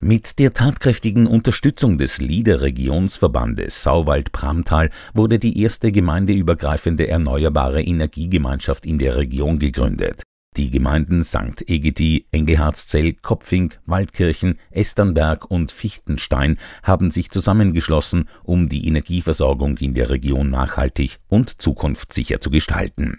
Mit der tatkräftigen Unterstützung des LIDER-Regionsverbandes Sauwald-Pramtal wurde die erste gemeindeübergreifende erneuerbare Energiegemeinschaft in der Region gegründet. Die Gemeinden St. Egeti, Engelhardszell, Kopfing, Waldkirchen, Esternberg und Fichtenstein haben sich zusammengeschlossen, um die Energieversorgung in der Region nachhaltig und zukunftssicher zu gestalten